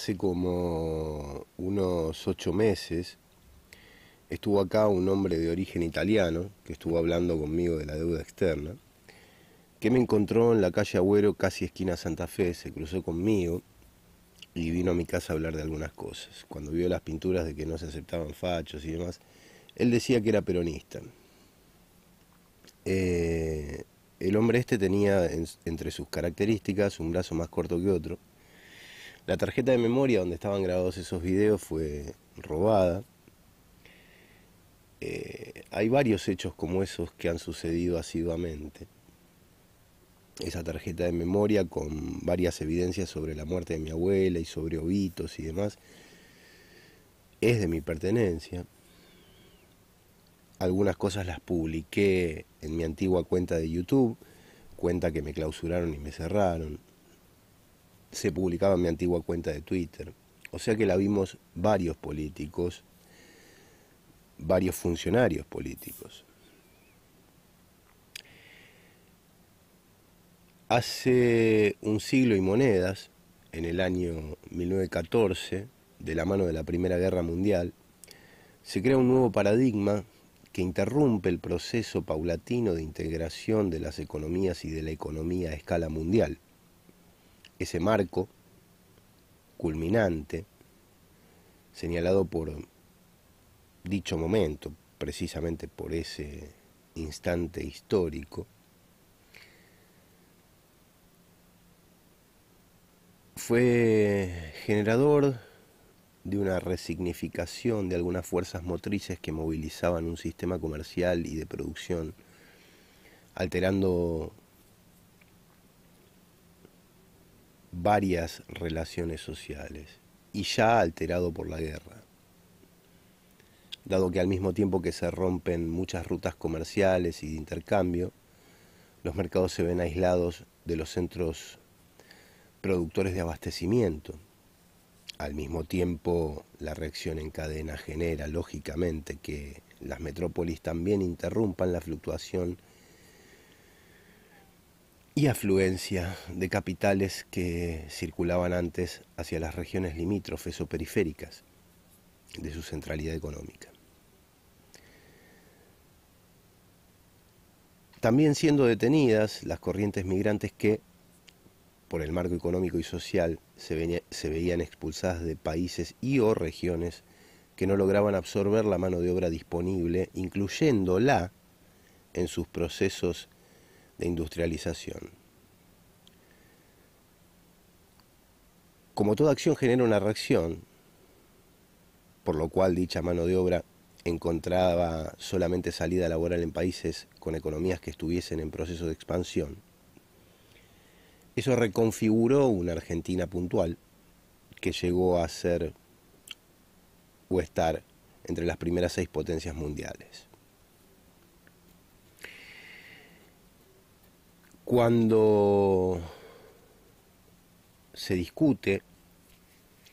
Hace como unos ocho meses estuvo acá un hombre de origen italiano que estuvo hablando conmigo de la deuda externa, que me encontró en la calle Agüero, casi esquina Santa Fe, se cruzó conmigo y vino a mi casa a hablar de algunas cosas. Cuando vio las pinturas de que no se aceptaban fachos y demás, él decía que era peronista. Eh, el hombre este tenía entre sus características un brazo más corto que otro, la tarjeta de memoria donde estaban grabados esos videos fue robada. Eh, hay varios hechos como esos que han sucedido asiduamente. Esa tarjeta de memoria con varias evidencias sobre la muerte de mi abuela y sobre ovitos y demás es de mi pertenencia. Algunas cosas las publiqué en mi antigua cuenta de YouTube, cuenta que me clausuraron y me cerraron se publicaba en mi antigua cuenta de Twitter. O sea que la vimos varios políticos, varios funcionarios políticos. Hace un siglo y monedas, en el año 1914, de la mano de la Primera Guerra Mundial, se crea un nuevo paradigma que interrumpe el proceso paulatino de integración de las economías y de la economía a escala mundial ese marco culminante señalado por dicho momento, precisamente por ese instante histórico, fue generador de una resignificación de algunas fuerzas motrices que movilizaban un sistema comercial y de producción, alterando varias relaciones sociales y ya alterado por la guerra. Dado que al mismo tiempo que se rompen muchas rutas comerciales y de intercambio, los mercados se ven aislados de los centros productores de abastecimiento. Al mismo tiempo, la reacción en cadena genera, lógicamente, que las metrópolis también interrumpan la fluctuación y afluencia de capitales que circulaban antes hacia las regiones limítrofes o periféricas de su centralidad económica. También siendo detenidas las corrientes migrantes que, por el marco económico y social, se, veían expulsadas de países y o regiones que no lograban absorber la mano de obra disponible, incluyéndola en sus procesos de industrialización. Como toda acción genera una reacción, por lo cual dicha mano de obra encontraba solamente salida laboral en países con economías que estuviesen en proceso de expansión. Eso reconfiguró una Argentina puntual que llegó a ser o estar entre las primeras seis potencias mundiales. Cuando se discute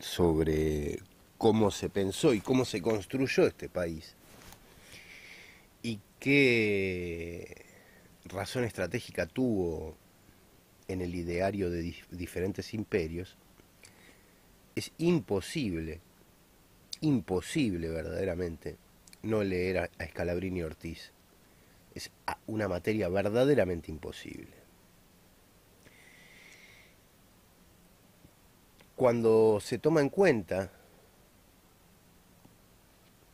sobre cómo se pensó y cómo se construyó este país y qué razón estratégica tuvo en el ideario de diferentes imperios, es imposible, imposible verdaderamente, no leer a, Escalabrini Ortiz. Es una materia verdaderamente imposible. cuando se toma en cuenta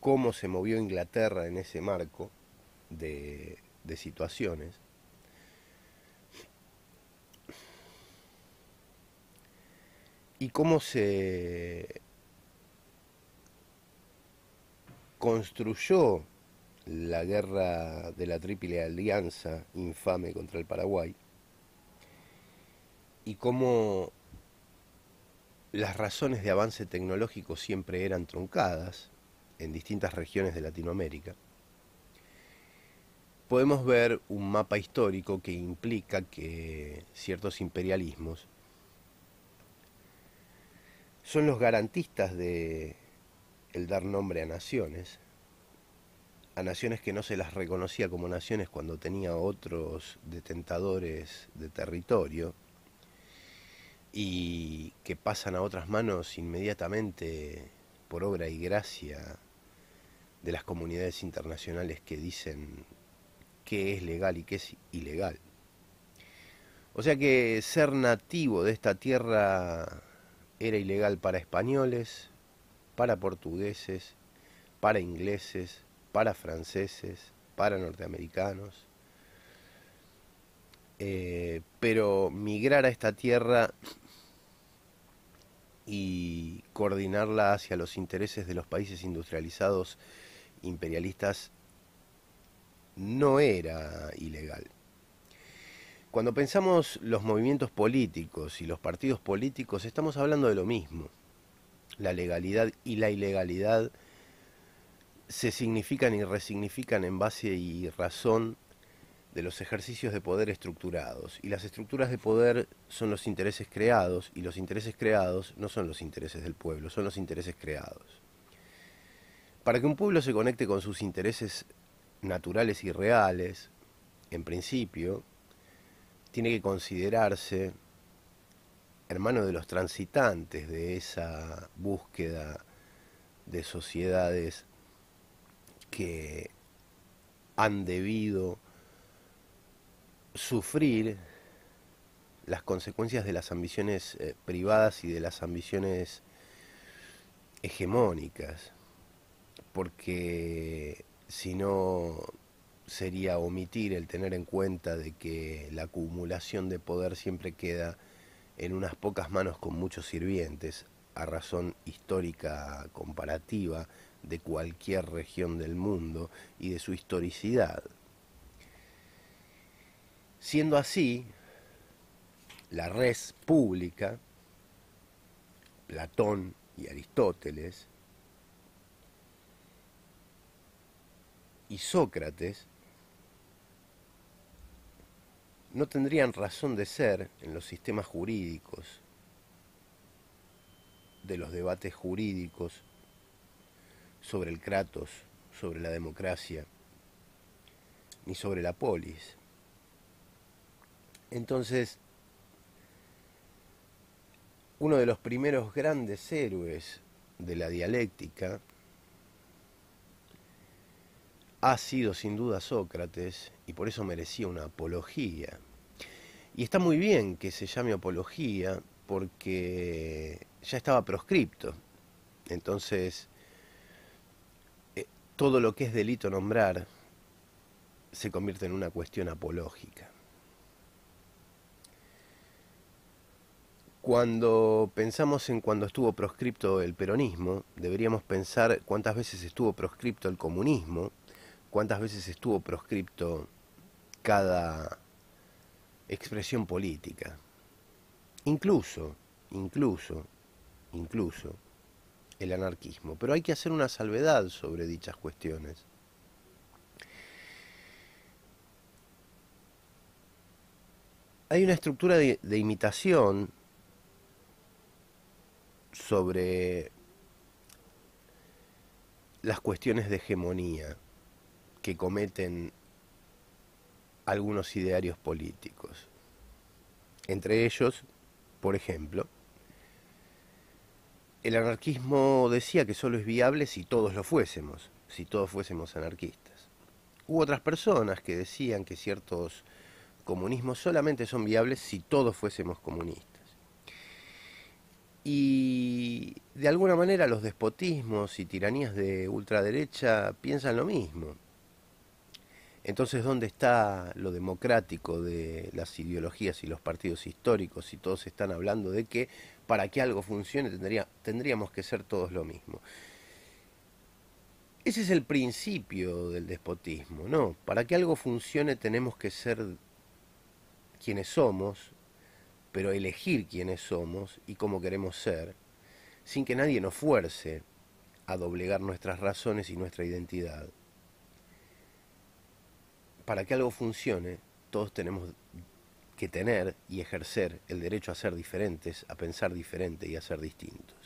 cómo se movió Inglaterra en ese marco de, situaciones, y cómo se construyó la guerra de la Triple Alianza infame contra el Paraguay y cómo las razones de avance tecnológico siempre eran truncadas en distintas regiones de Latinoamérica, podemos ver un mapa histórico que implica que ciertos imperialismos son los garantistas de el dar nombre a naciones, a naciones que no se las reconocía como naciones cuando tenía otros detentadores de territorio, y que pasan a otras manos inmediatamente por obra y gracia de las comunidades internacionales que dicen qué es legal y qué es ilegal. O sea que ser nativo de esta tierra era ilegal para españoles, para portugueses, para ingleses, para franceses, para norteamericanos. Eh, pero migrar a esta tierra y coordinarla hacia los intereses de los países industrializados imperialistas no era ilegal. Cuando pensamos los movimientos políticos y los partidos políticos, estamos hablando de lo mismo. La legalidad y la ilegalidad se significan y resignifican en base y razón de los ejercicios de poder estructurados. Y las estructuras de poder son los intereses creados y los intereses creados no son los intereses del pueblo, son los intereses creados. Para que un pueblo se conecte con sus intereses naturales y reales, en principio, tiene que considerarse hermano de los transitantes de esa búsqueda de sociedades que han debido sufrir las consecuencias de las ambiciones eh, privadas y de las ambiciones hegemónicas, porque si no sería omitir el tener en cuenta de que la acumulación de poder siempre queda en unas pocas manos con muchos sirvientes, a razón histórica comparativa de cualquier región del mundo y de su historicidad. Siendo así, la res pública, Platón y Aristóteles, y Sócrates, no tendrían razón de ser en los sistemas jurídicos, de los debates jurídicos sobre el Kratos, sobre la democracia, ni sobre la polis. Entonces, uno de los primeros grandes héroes de la dialéctica ha sido sin duda Sócrates y por eso merecía una apología. Y está muy bien que se llame apología porque ya estaba proscripto. Entonces, eh, todo lo que es delito nombrar se convierte en una cuestión apológica. Cuando pensamos en cuando estuvo proscripto el peronismo, deberíamos pensar cuántas veces estuvo proscripto el comunismo, cuántas veces estuvo proscripto cada expresión política. Incluso, incluso, incluso el anarquismo. Pero hay que hacer una salvedad sobre dichas cuestiones. Hay una estructura de, de imitación sobre las cuestiones de hegemonía que cometen algunos idearios políticos. Entre ellos, por ejemplo, el anarquismo decía que solo es viable si todos lo fuésemos, si todos fuésemos anarquistas. Hubo otras personas que decían que ciertos comunismos solamente son viables si todos fuésemos comunistas. Y de alguna manera los despotismos y tiranías de ultraderecha piensan lo mismo. Entonces, ¿dónde está lo democrático de las ideologías y los partidos históricos si todos están hablando de que para que algo funcione tendríamos que ser todos lo mismo? Ese es el principio del despotismo, ¿no? Para que algo funcione tenemos que ser quienes somos, pero elegir quiénes somos y cómo queremos ser, sin que nadie nos fuerce a doblegar nuestras razones y nuestra identidad. Para que algo funcione, todos tenemos que tener y ejercer el derecho a ser diferentes, a pensar diferente y a ser distintos.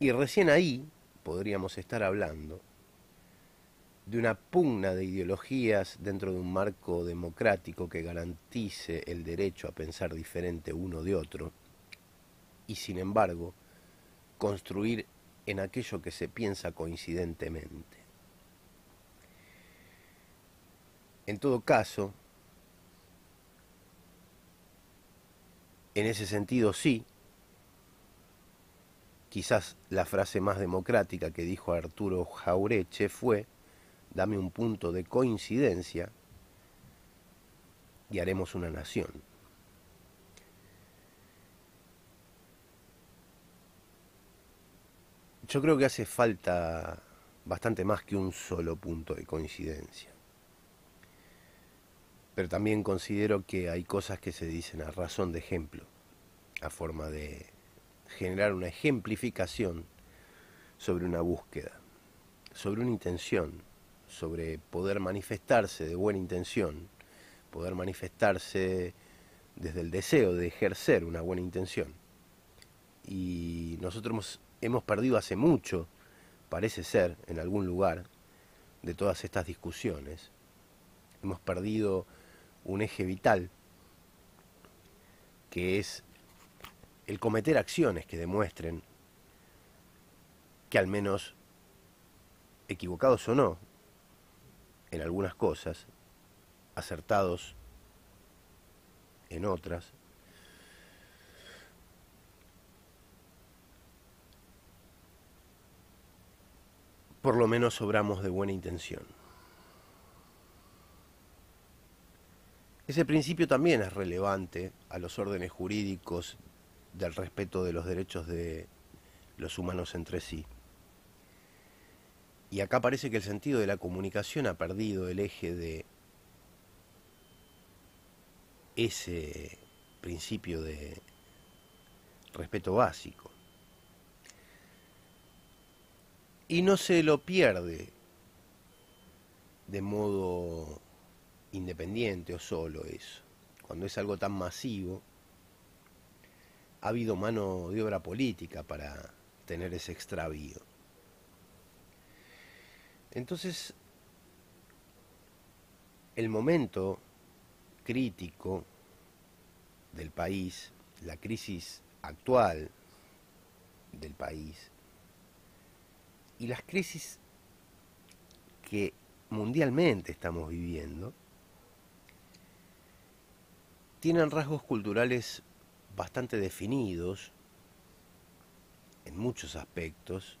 Y recién ahí podríamos estar hablando de una pugna de ideologías dentro de un marco democrático que garantice el derecho a pensar diferente uno de otro y sin embargo construir en aquello que se piensa coincidentemente. En todo caso, en ese sentido sí, quizás la frase más democrática que dijo Arturo Jaureche fue dame un punto de coincidencia y haremos una nación. Yo creo que hace falta bastante más que un solo punto de coincidencia. Pero también considero que hay cosas que se dicen a razón de ejemplo, a forma de generar una ejemplificación sobre una búsqueda, sobre una intención, sobre poder manifestarse de buena intención, poder manifestarse desde el deseo de ejercer una buena intención. Y nosotros hemos, perdido hace mucho, parece ser, en algún lugar, de todas estas discusiones. Hemos perdido un eje vital, que es el cometer acciones que demuestren que al menos, equivocados o no, en algunas cosas, acertados en otras. Por lo menos sobramos de buena intención. Ese principio también es relevante a los órdenes jurídicos del respeto de los derechos de los humanos entre sí. Y acá parece que el sentido de la comunicación ha perdido el eje de ese principio de respeto básico. Y no se lo pierde de modo independiente o solo eso. Cuando es algo tan masivo, ha habido mano de obra política para tener ese extravío. Entonces, el momento crítico del país, la crisis actual del país y las crisis que mundialmente estamos viviendo, tienen rasgos culturales bastante definidos en muchos aspectos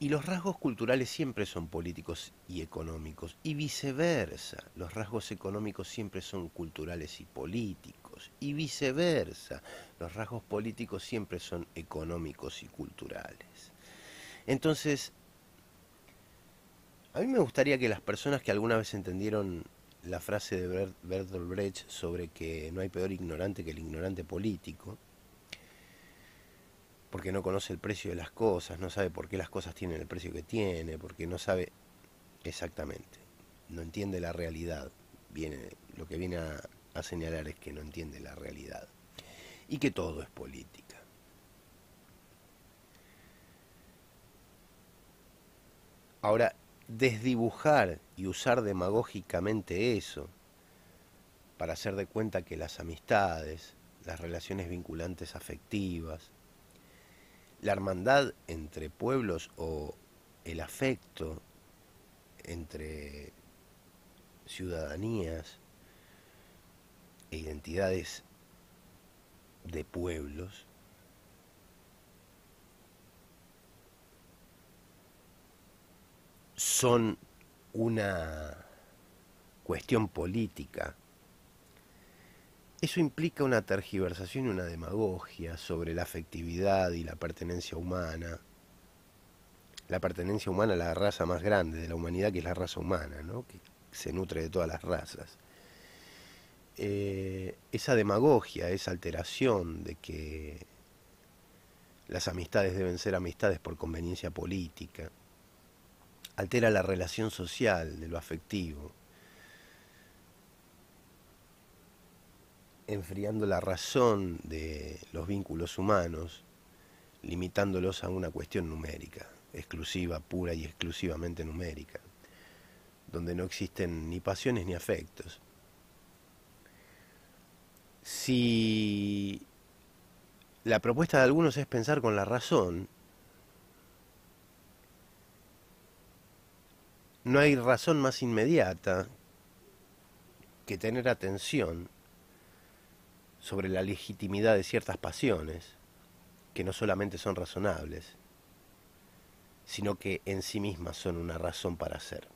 y los rasgos culturales siempre son políticos y económicos, y viceversa. Los rasgos económicos siempre son culturales y políticos, y viceversa. Los rasgos políticos siempre son económicos y culturales. Entonces, a mí me gustaría que las personas que alguna vez entendieron la frase de Bertolt Brecht sobre que no hay peor ignorante que el ignorante político, porque no conoce el precio de las cosas, no sabe por qué las cosas tienen el precio que tiene, porque no sabe exactamente, no entiende la realidad. lo que viene a señalar es que no entiende la realidad y que todo es política. Ahora, desdibujar y usar demagógicamente eso para hacer de cuenta que las amistades, las relaciones vinculantes afectivas, la hermandad entre pueblos o el afecto entre ciudadanías e identidades de pueblos son una cuestión política eso implica una tergiversación y una demagogia sobre la afectividad y la pertenencia humana. La pertenencia humana a la raza más grande de la humanidad, que es la raza humana, ¿no? que se nutre de todas las razas. Eh, esa demagogia, esa alteración de que las amistades deben ser amistades por conveniencia política, altera la relación social de lo afectivo, enfriando la razón de los vínculos humanos, limitándolos a una cuestión numérica, exclusiva, pura y exclusivamente numérica, donde no existen ni pasiones ni afectos. Si la propuesta de algunos es pensar con la razón, no hay razón más inmediata que tener atención sobre la legitimidad de ciertas pasiones, que no solamente son razonables, sino que en sí mismas son una razón para ser.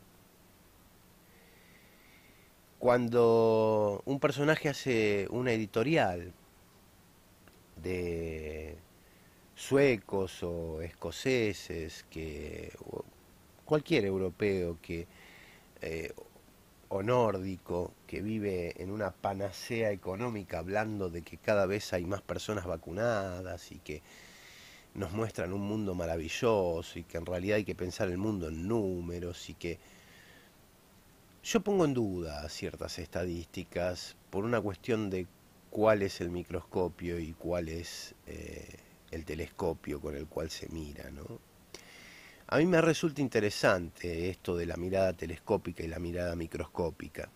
Cuando un personaje hace una editorial de suecos o escoceses, que cualquier europeo que eh, o nórdico que vive en una panacea económica hablando de que cada vez hay más personas vacunadas y que nos muestran un mundo maravilloso y que en realidad hay que pensar el mundo en números y que yo pongo en duda ciertas estadísticas por una cuestión de cuál es el microscopio y cuál es eh, el telescopio con el cual se mira, ¿no? A mí me resulta interesante esto de la mirada telescópica y la mirada microscópica.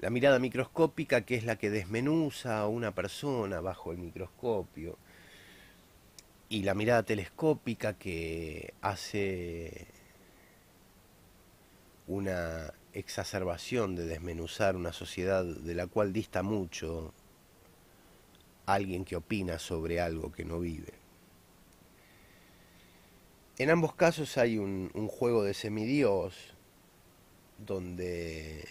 La mirada microscópica que es la que desmenuza a una persona bajo el microscopio y la mirada telescópica que hace una exacerbación de desmenuzar una sociedad de la cual dista mucho alguien que opina sobre algo que no vive. En ambos casos hay un, juego de semidios donde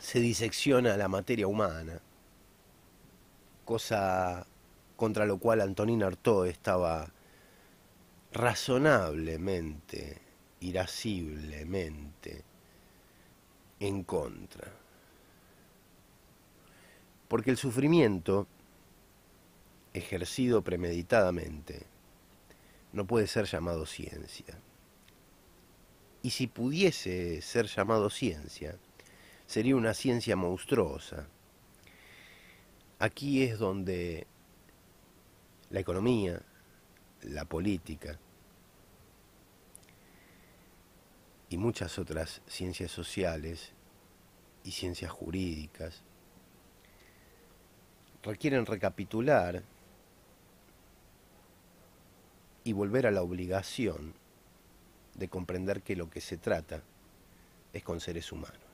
se disecciona la materia humana, cosa contra lo cual Antonin Artaud estaba razonablemente, irasciblemente en contra. Porque el sufrimiento, ejercido premeditadamente, no puede ser llamado ciencia. Y si pudiese ser llamado ciencia, sería una ciencia monstruosa. Aquí es donde la economía, la política y muchas otras ciencias sociales y ciencias jurídicas requieren recapitular y volver a la obligación de comprender que lo que se trata es con seres humanos.